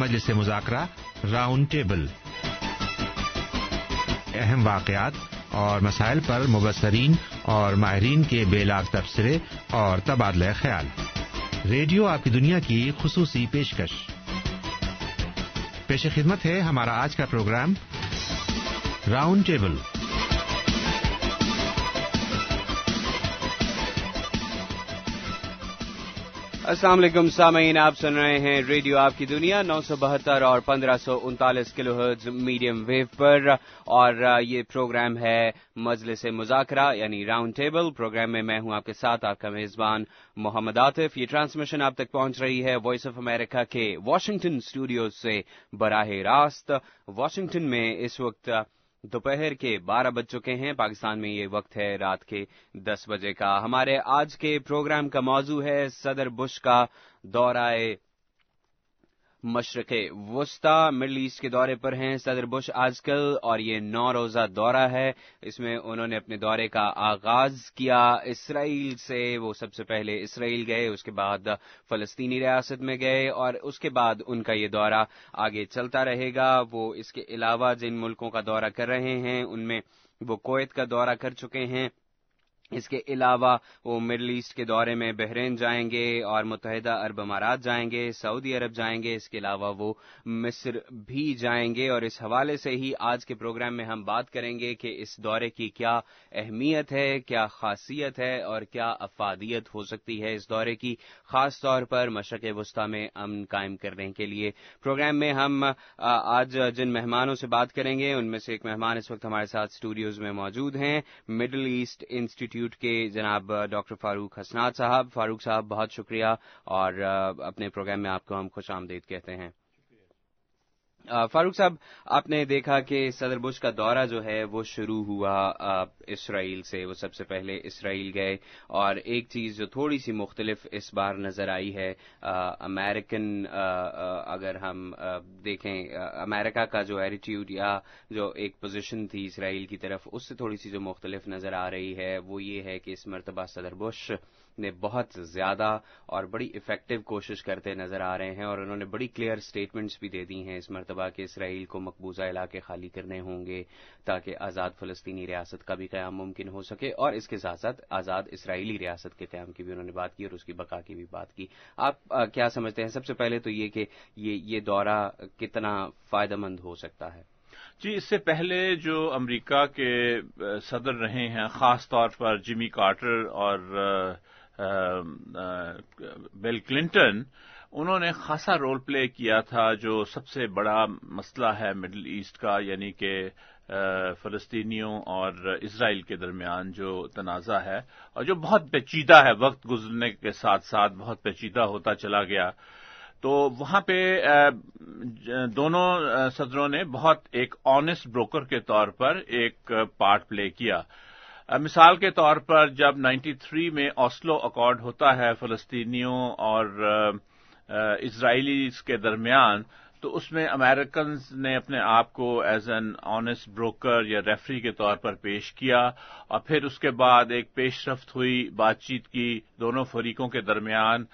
मजलिस मुजाकरा round table अहम वाकयात और मसाइल पर मुबसरीन और माहरीन के बेलाग तबसरे और तबादला ख्याल रेडियो आपकी दुनिया की खसूसी पेशकश पेश खिदमत है हमारा आज का प्रोग्राम राउंड टेबल अस्सलाम वालेकुम सामीन आप सुन रहे हैं रेडियो आपकी दुनिया नौ सौ बहत्तर और पंद्रह सौ उनतालीस किलो मीडियम वेव पर और ये प्रोग्राम है मजलिस मुजाकरा यानी राउंड टेबल प्रोग्राम में मैं हूं आपके साथ आपका मेजबान मोहम्मद आतिफ ये ट्रांसमिशन आप तक पहुंच रही है वॉइस ऑफ अमेरिका के वॉशिंगटन स्टूडियो से बराह रास्त वाशिंगटन में इस वक्त दोपहर के 12 बज चुके हैं पाकिस्तान में ये वक्त है रात के 10 बजे का हमारे आज के प्रोग्राम का मौजू है सदर बुश का दौराए मशरक वस्ता मिडल ईस्ट के दौरे पर हैं सदर बुश आजकल और ये नौ रोज़ा दौरा है इसमें उन्होंने अपने दौरे का आगाज किया इसराइल से वो सबसे पहले इसराइल गए उसके बाद फलस्तीनी रियासत में गए और उसके बाद उनका ये दौरा आगे चलता रहेगा वो इसके अलावा जिन मुल्कों का दौरा कर रहे हैं उनमें वो कोयत का दौरा कर चुके हैं इसके अलावा वो मिडल ईस्ट के दौरे में बहरीन जाएंगे और मुतहदा अरब अमारात जाएंगे सऊदी अरब जाएंगे इसके अलावा वो मिस्र भी जाएंगे और इस हवाले से ही आज के प्रोग्राम में हम बात करेंगे कि इस दौरे की क्या अहमियत है क्या खासियत है और क्या अफादियत हो सकती है इस दौरे की खास तौर पर मशरक वस्ता में अमन कायम करने के लिए प्रोग्राम में हम आज जिन मेहमानों से बात करेंगे उनमें से एक मेहमान इस वक्त हमारे साथ स्टूडियोज में मौजूद हैं मिडल ईस्ट इंस्टीट्यूट इंस्टीट्यूट के जनाब डॉक्टर फारूक हसनाद साहब फारूक साहब बहुत शुक्रिया और अपने प्रोग्राम में आपको हम खुश आमदेद कहते हैं फारूक साहब आपने देखा कि सदर बुश का दौरा जो है वो शुरू हुआ इसराइल से वो सबसे पहले इसराइल गए और एक चीज़ जो थोड़ी सी मुख्तलिफ इस बार नज़र आई है अमेरिकन अगर हम देखें अमेरिका का जो एटीट्यूड या जो एक पोजीशन थी इसराइल की तरफ उससे थोड़ी सी जो मुख्तलिफ नज़र आ रही है वो ये है कि इस मरतबा सदर बुश ने बहुत ज्यादा और बड़ी इफेक्टिव कोशिश करते नजर आ रहे हैं और उन्होंने बड़ी क्लियर स्टेटमेंट्स भी दे दी हैं इस मरतबा मरतबा कि इसराइल को मकबूजा इलाके खाली करने होंगे ताकि आज़ाद फलस्तीनी रियासत का भी क्याम मुमकिन हो सके और इसके साथ साथ आज़ाद इसराइली रियासत के क्याम की भी उन्होंने बात की और उसकी बका की भी बात की आप क्या समझते हैं सबसे पहले तो ये कि ये ये दौरा कितना फायदेमंद हो सकता है जी इससे पहले जो अमरीका के सदर रहे हैं खास तौर पर जिमी कार्टर और आ, आ, बिल क्लिंटन आ, उन्होंने खासा रोल प्ले किया था जो सबसे बड़ा मसला है मिडल ईस्ट का यानी कि फलस्तीनियों और इसराइल के दरमियान जो तनाज़ा है और जो बहुत पेचीदा है वक्त गुजरने के साथ साथ बहुत पेचीदा होता चला गया तो वहां पे दोनों सदरों ने बहुत एक ऑनेस्ट ब्रोकर के तौर पर एक पार्ट प्ले किया मिसाल के तौर पर जब 93 में ऑस्लो अकॉर्ड होता है फलस्तीनियों और इसराइली के दरमियान तो उसमें अमेरिकन ने अपने आप को एज एन ऑनेस्ट ब्रोकर या रेफरी के तौर पर पेश किया और फिर उसके बाद एक पेशरफ्त हुई बातचीत की दोनों फरीकों के दरमियान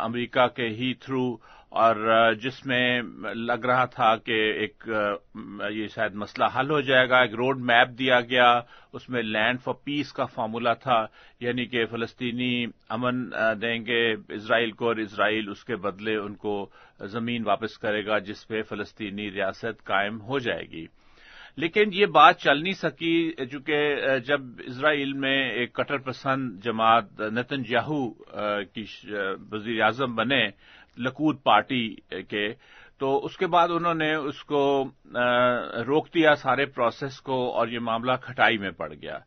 अमरीका के ही थ्रू और जिसमें लग रहा था कि एक ये शायद मसला हल हो जाएगा एक रोड मैप दिया गया उसमें लैंड फॉर पीस का फार्मूला था यानी कि फलस्तीनी अमन देंगे इसराइल को और इसराइल उसके बदले उनको जमीन वापस करेगा जिसपे फलस्तीनी रियासत कायम हो जाएगी लेकिन ये बात चल नहीं सकी चूंकि जब इसराइल में एक कटर पसंद जमात नितिन याहू की वजीर बने लकूत पार्टी के तो उसके बाद उन्होंने उसको रोक दिया सारे प्रोसेस को और ये मामला खटाई में पड़ गया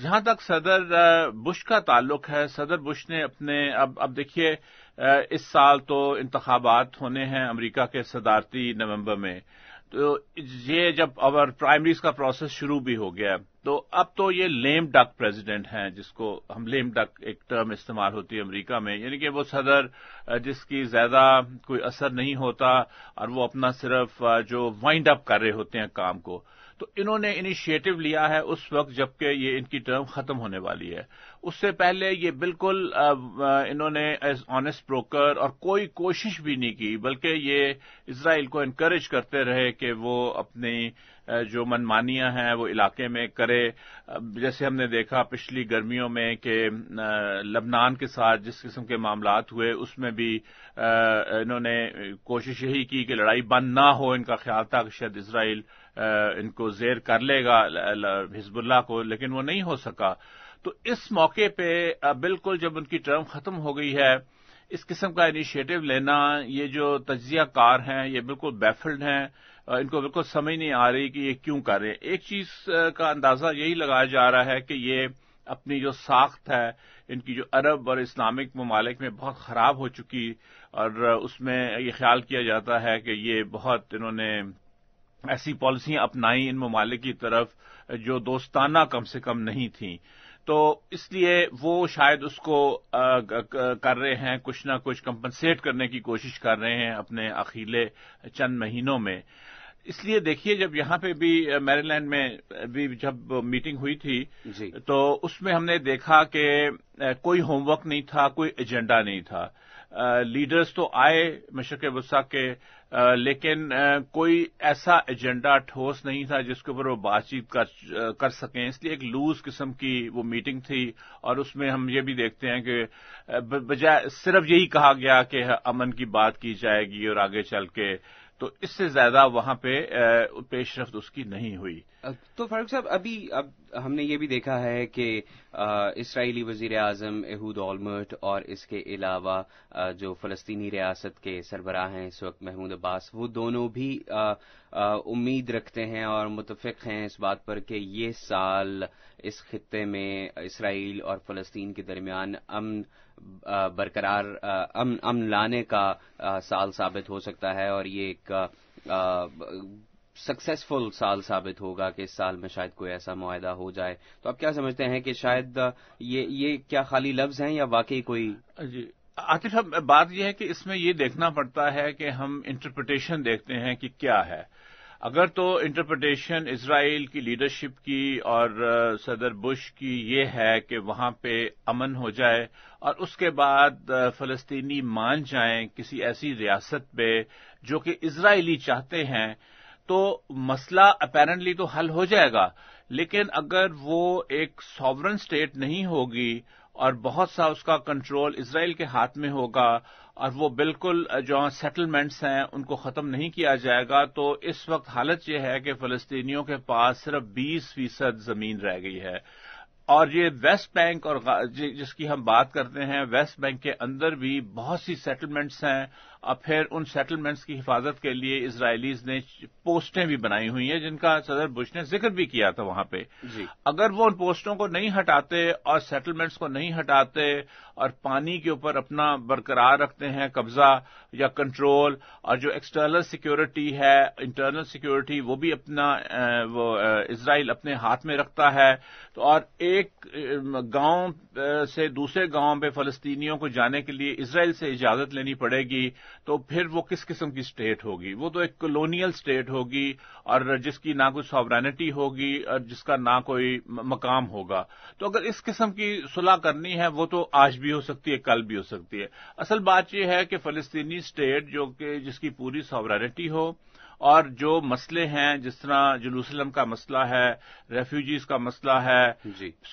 जहां तक सदर बुश का ताल्लुक है सदर बुश ने अपने अब अब देखिए इस साल तो इंतबात होने हैं अमेरिका के सदारती नवंबर में तो ये जब अवर प्राइमरीज का प्रोसेस शुरू भी हो गया तो अब तो ये लेम डक प्रेसिडेंट हैं जिसको हम लेम डक एक टर्म इस्तेमाल होती है अमेरिका में यानी कि वो सदर जिसकी ज्यादा कोई असर नहीं होता और वो अपना सिर्फ जो वाइंड अप कर रहे होते हैं काम को तो इन्होंने इनिशिएटिव लिया है उस वक्त जबकि ये इनकी टर्म खत्म होने वाली है उससे पहले ये बिल्कुल इन्होंने एज ऑनेस्ट ब्रोकर और कोई कोशिश भी नहीं की बल्कि ये इसराइल को इनक्रेज करते रहे कि वो अपनी जो मनमानियां हैं वो इलाके में करे जैसे हमने देखा पिछली गर्मियों में कि लबनान के साथ जिस किस्म के मामला हुए उसमें भी इन्होंने कोशिश यही की कि लड़ाई बंद ना हो इनका ख्याल था कि शायद इसराइल इनको जेर कर लेगा हिजबुल्लाह को लेकिन वो नहीं हो सका तो इस मौके पे बिल्कुल जब उनकी टर्म खत्म हो गई है इस किस्म का इनिशिएटिव लेना ये जो तजिया कार हैं ये बिल्कुल बैफल्ड हैं इनको बिल्कुल समझ नहीं आ रही कि ये क्यों कर रहे हैं एक चीज का अंदाजा यही लगाया जा रहा है कि ये अपनी जो साख्त है इनकी जो अरब और इस्लामिक ममालिक में बहुत खराब हो चुकी और उसमें ये ख्याल किया जाता है कि ये बहुत इन्होंने ऐसी पॉलिसियां अपनाई इन ममालिक की तरफ जो दोस्ताना कम से कम नहीं थी तो इसलिए वो शायद उसको कर रहे हैं कुछ ना कुछ कंपनसेट करने की कोशिश कर रहे हैं अपने अखीले चंद महीनों में इसलिए देखिए जब यहां पे भी मैरीलैंड में भी जब मीटिंग हुई थी तो उसमें हमने देखा कि कोई होमवर्क नहीं था कोई एजेंडा नहीं था लीडर्स तो आए मशरक वसा के लेकिन कोई ऐसा एजेंडा ठोस नहीं था जिसके ऊपर वो बातचीत कर कर सकें इसलिए एक लूज किस्म की वो मीटिंग थी और उसमें हम ये भी देखते हैं कि बजाय सिर्फ यही कहा गया कि अमन की बात की जाएगी और आगे चल के तो इससे ज्यादा वहां पे पेशरफ उसकी नहीं हुई तो फारूक साहब अभी अब हमने ये भी देखा है कि इसराइली वजीर अजम एहूद ऑलमर्ट और इसके अलावा जो फलस्तीनी रियासत के सरबराह हैं इस वक्त महमूद अब्बास वो दोनों भी उम्मीद रखते हैं और मुतफिक हैं इस बात पर कि ये साल इस खत्े में इसराइल और फलस्तीन के दरमियान अमन बरकरार अमन अमन लाने का साल साबित हो सकता है और ये एक सक्सेसफुल साल साबित होगा कि इस साल में शायद कोई ऐसा माहदा हो जाए तो आप क्या समझते हैं कि शायद ये ये क्या खाली लफ्ज हैं या वाकई कोई जी आतिफ साहब बात यह है कि इसमें ये देखना पड़ता है कि हम इंटरप्रटेशन देखते हैं कि क्या है अगर तो इंटरप्रटेशन इसराइल की लीडरशिप की और सदर बुश की ये है कि वहां पे अमन हो जाए और उसके बाद फलस्तीनी मान जाएं किसी ऐसी रियासत पे जो कि इसराइली चाहते हैं तो मसला अपेरेंटली तो हल हो जाएगा लेकिन अगर वो एक सॉवरन स्टेट नहीं होगी और बहुत सा उसका कंट्रोल इसराइल के हाथ में होगा और वो बिल्कुल जो सेटलमेंट्स हैं उनको खत्म नहीं किया जाएगा तो इस वक्त हालत यह है कि फलस्तीनियों के पास सिर्फ 20 फीसद जमीन रह गई है और ये वेस्ट बैंक और जिसकी हम बात करते हैं वेस्ट बैंक के अंदर भी बहुत सी सेटलमेंट्स हैं अब फिर उन सेटलमेंट्स की हिफाजत के लिए इसराइलीज ने पोस्टें भी बनाई हुई हैं जिनका सदर बुश ने जिक्र भी किया था वहां पे अगर वो उन पोस्टों को नहीं हटाते और सेटलमेंट्स को नहीं हटाते और पानी के ऊपर अपना बरकरार रखते हैं कब्जा या कंट्रोल और जो एक्सटर्नल सिक्योरिटी है इंटरनल सिक्योरिटी वो भी अपना वो इसराइल अपने हाथ में रखता है तो और एक गांव से दूसरे गांव पे फलस्तीनियों को जाने के लिए इसराइल से इजाजत लेनी पड़ेगी तो फिर वो किस किस्म की स्टेट होगी वो तो एक कॉलोनियल स्टेट होगी और जिसकी ना कोई सॉवरानिटी होगी और जिसका ना कोई मकाम होगा तो अगर इस किस्म की सुलह करनी है वो तो आज भी हो सकती है कल भी हो सकती है असल बात यह है कि फलस्तीनी स्टेट जो कि जिसकी पूरी सॉवरानिटी हो और जो मसले हैं जिस तरह जरूसलम का मसला है रेफ्यूजीज का मसला है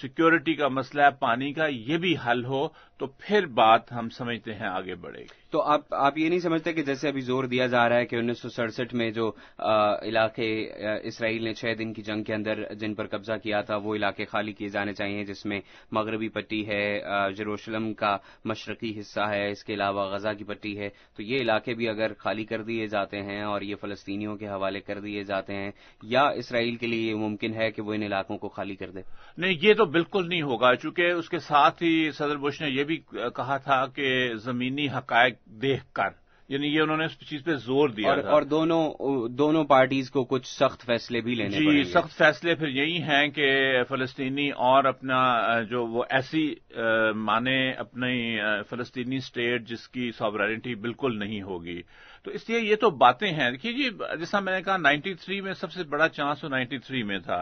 सिक्योरिटी का मसला है पानी का ये भी हल हो तो फिर बात हम समझते हैं आगे बढ़ेगी तो आप आप ये नहीं समझते कि जैसे अभी जोर दिया जा रहा है कि उन्नीस में जो आ, इलाके इसराइल ने छह दिन की जंग के अंदर जिन पर कब्जा किया था वो इलाके खाली किए जाने चाहिए जिसमें मगरबी पट्टी है जरूशलम का मशरकी हिस्सा है इसके अलावा गजा की पट्टी है तो ये इलाके भी अगर खाली कर दिए जाते हैं और ये फलस्तीनियों के हवाले कर दिए जाते हैं या इसराइल के लिए मुमकिन है कि वो इन इलाकों को खाली कर दे नहीं ये तो बिल्कुल नहीं होगा चूंकि उसके साथ ही सदर बुश ने यह भी कहा था कि जमीनी हकायक देखकर यानी ये उन्होंने इस चीज पे जोर दिया और, था। और दोनों दोनों पार्टीज को कुछ सख्त फैसले भी लेने जी सख्त फैसले फिर यही हैं कि फलस्तीनी और अपना जो वो ऐसी माने अपनी फलस्तीनी स्टेट जिसकी सॉबरिटी बिल्कुल नहीं होगी तो इसलिए ये तो बातें हैं देखिए जी जैसा मैंने कहा 93 में सबसे बड़ा चांस वो तो 93 में था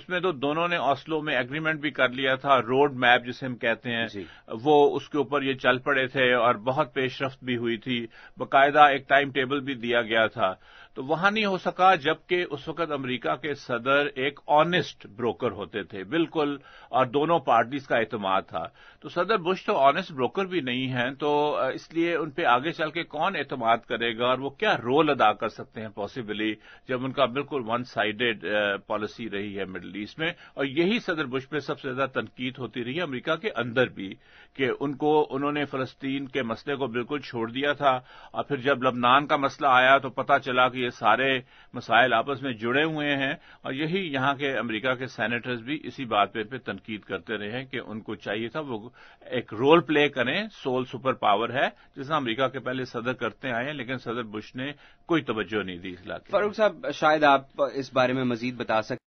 उसमें तो दोनों ने ऑस्लो में एग्रीमेंट भी कर लिया था रोड मैप जिसे हम कहते हैं वो उसके ऊपर ये चल पड़े थे और बहुत पेशरफ भी हुई थी बाकायदा एक टाइम टेबल भी दिया गया था तो वहां नहीं हो सका जबकि उस वक्त अमरीका के सदर एक ऑनेस्ट ब्रोकर होते थे बिल्कुल और दोनों पार्टीज का एतम था तो सदर बुश तो ऑनेस्ट ब्रोकर भी नहीं है तो इसलिए उन पर आगे चल के कौन एतमाद करेगा और वो क्या रोल अदा कर सकते हैं पॉसिबली जब उनका बिल्कुल वन साइडेड पॉलिसी रही है मिडल ईस्ट में और यही सदर बुश पे सबसे ज्यादा तनकीद होती रही है अमरीका के अंदर भी कि उनको उन्होंने फलस्तीन के मसले को बिल्कुल छोड़ दिया था और फिर जब लबनान का मसला आया तो पता चला कि ये सारे मसाइल आपस में जुड़े हुए हैं और यही यहां के अमेरिका के सेनेटर्स भी इसी बात पे, पे तनकीद करते रहे कि उनको चाहिए था वो एक रोल प्ले करें सोल सुपर पावर है जिसे अमेरिका के पहले सदर करते आए लेकिन सदर बुश ने कोई तवज्जो नहीं दी इस इलाके फरूख साहब शायद आप इस बारे में मजीद बता सकते